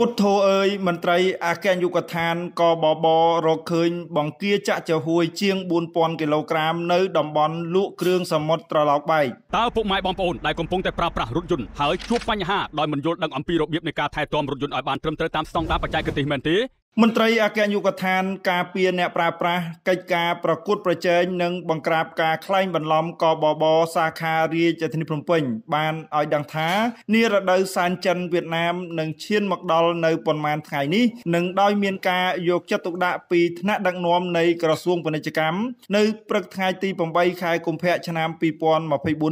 ពុទ្ធោអើយមន្ត្រីអគ្គនាយកដ្ឋានកបបរកឃើញបង្គាចាក់ចាហួយជាង4000គីឡូក្រាមនៅតំបន់លក់គ្រឿងសមុទ្រត្រឡោកបែកតើពុកម៉ែបងប្អូនដែលកំពុងតែប្រើប្រាស់រថយន្តហើយជួបបញ្ហាដោយមិនយល់ដឹងអំពីរបៀបនៃការថែទាំរថយន្តឲ្យបានត្រឹមត្រូវតាមស្តង់ដារបច្ចេកទេសមែនទេមន្ត្រីអគ្គនាយកដ្ឋានការពារអ្នកប្រើប្រាស់កិច្ចការប្រកួតប្រជែងនិងបង្ក្រាបការក្លែងបន្លំកបបសាខារាជធានីភ្នំពេញបានឲ្យដឹងថានារដូវសានចិនវៀតណាមនឹងឈានមកដល់នៅប៉ុន្មានថ្ងៃនេះនឹងដោយមានការយកចិត្តទុកដាក់ពីថ្នាក់ដឹកនាំនៃក្រសួងពាណិជ្ជកម្មនៅព្រឹកថ្ងៃទី8ខែកុម្ភៈឆ្នាំ2024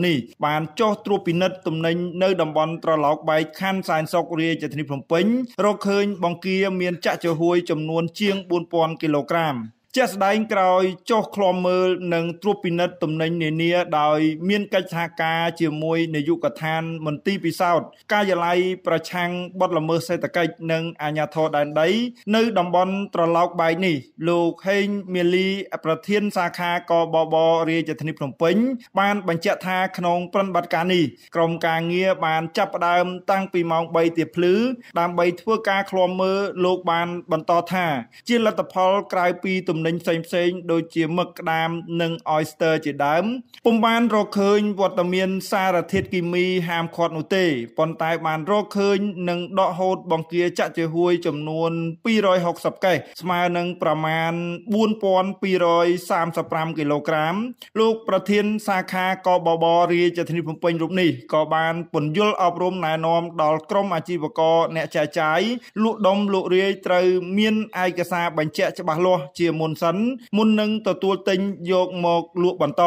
នេះបានចុះត្រួតពិនិត្យទំនិញនៅតំបន់ត្រឡោកបែកខណ្ឌសែនសុខរាជធានីភ្នំពេញរកឃើញបង្គាមានចាក់ចហួយមួយចំនួនជាង4000គីឡូក្រាម។ជាស្ដែងក្រោយចុះឃ្លាំមើលនិងត្រួតពិនិត្យទំនិញនានាដោយមានកិច្ចសហការជាមួយនាយកដ្ឋាន មន្ទីរពិសោធន៍ការិយាល័យប្រឆាំងបទល្មើសសេដ្ឋកិច្ចនិងអាជ្ញាធរដែនដី នៅតំបន់ត្រឡោកបែកនេះ លោកហេងមាលីប្រធាន សាខាកបបរាជធានីភ្នំពេញ បានបញ្ជាក់ថាក្នុងប្រតិបត្តិការនេះក្រុមការងារបានចាប់ផ្ដើមតាំងពីម៉ោង3ទៀបភ្លឺដើម្បីធ្វើការឃ្លាំមើលលោកបាន បន្តថាជាលទ្ធផលក្រៅពីទំណិញផ្សេងផ្សេងដូចជាមឹកក្តាមនិង oyster ជាដើមពុំបានរកឃើញវត្តមាន សារធាតុគីមីហាមឃាត់នោះទេប៉ុន្តែបានរកឃើញនិងដកហូតបង្គាចាក់ជាហួយចំនួន260កេសស្មើនឹងប្រមាណ4235គីឡូក្រាម លោកប្រធាន សាខាកបបរាជធានីភ្នំពេញរូបនេះក៏បានពន្យល់អប់រំណែនាំដល់ក្រុមអាជីវករអ្នកចាយចាយលក់ដុំលក់រាយត្រូវមានឯកសារបញ្ជាក់ច្បាស់លាស់ជាមុននសិនមុននឹងទទួលទិញយកមកលក់បន្ត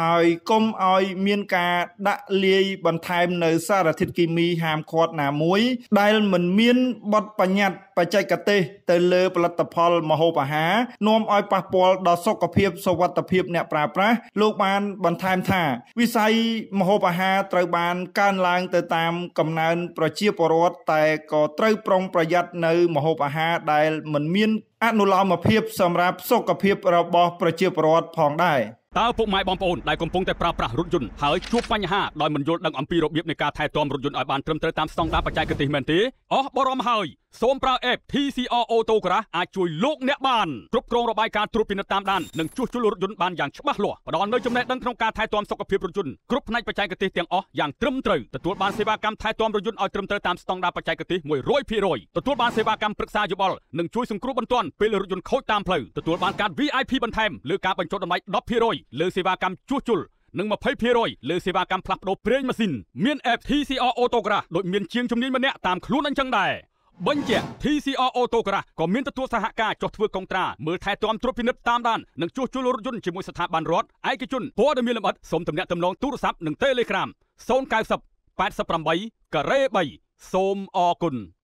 ហើយកុំឲ្យមានការដាក់លាយបន្ថែមនៅសារធាតុគីមីហាមឃាត់ណាមួយ ដែលមិនមានបទបញ្ញត្តិបច្ចេកទេសទៅលើផលិតផលម្ហូបអាហារនាំឲ្យប៉ះពាល់ដល់សុខភាពសុវត្ថិភាពអ្នកប្រើប្រាស់លោកបានបន្ថែមថា វិស័យម្ហូបអាហារត្រូវបានកើនឡើងទៅតាមកំណើនប្រជាពលរដ្ឋតែក៏ត្រូវប្រុងប្រយ័ត្ននៅម្ហូបអាហារដែលមិនមានអនុលោមភាពសម្រាប់សុខភាពរបស់ប្រជាពលរដ្ឋផងដែរតើពុកម៉ែបងប្អូនដែលកំពុងតែប្រើប្រាស់រថយន្តហើយជួបបញ្ហាដោយមិនយល់ដឹងអំពីរបៀបនៃការថែទាំរថយន្តឲ្យបានត្រឹមត្រូវតាមស្តង់ដារបច្ចេកទេសមែនទេអស់បរំហើយសូមប្រើ app TCR Auto Garage អាចជួយលោកអ្នកបានគ្រប់គ្រងរបាយការណ៍ត្រួតពិនិត្យតាមដាននិងជួសជុលរថយន្តបានយ៉ាងច្បាស់លាស់ផ្ដល់នូវចំណេះដឹងក្នុងការថែទាំសុខភាពរថយន្តគ្រប់ផ្នែកបច្ចេកទេសទាំងអស់យ៉ាងត្រឹមត្រូវទទួលបានសេវាកម្មថែទាំរថយន្តឲ្យត្រឹមត្រូវតាមស្តង់ដារបច្ចេកទេស100%ទទួលបានសេវាកម្មប្រឹក្សាយោបល់និងជួយសង្គ្រោះបន្ទាន់ពេលរថយន្តខូចតាមផ្លូវទទួលបានកាត VIP បន្ថែមលើការបញ្ចុះតម្លៃ10%លើសេវាកម្មជួសជុលនិង20%លើសេវាកម្មផ្លាស់ប្តូរប្រេងម៉ាស៊ីនមាន app TCR Auto Garage ដូចមានជាងជំនាញម្នាក់តាមខ្លួនអញ្ចឹងដែរបញ្ជាក់ TCR Auto Garage ក៏មានទទួលសហការចុះធ្វើកុងត្រាមើលថែទាំត្រួតពិនិត្យតាមដាននិងជួសជុលរថយន្តជាមួយស្ថាប័នរដ្ឋឯកជនព័ត៌មានលម្អិតសូមទំនាក់ទំនងទូរស័ព្ទនិង Telegram 090 88ការ៉េ3សូមអរគុណ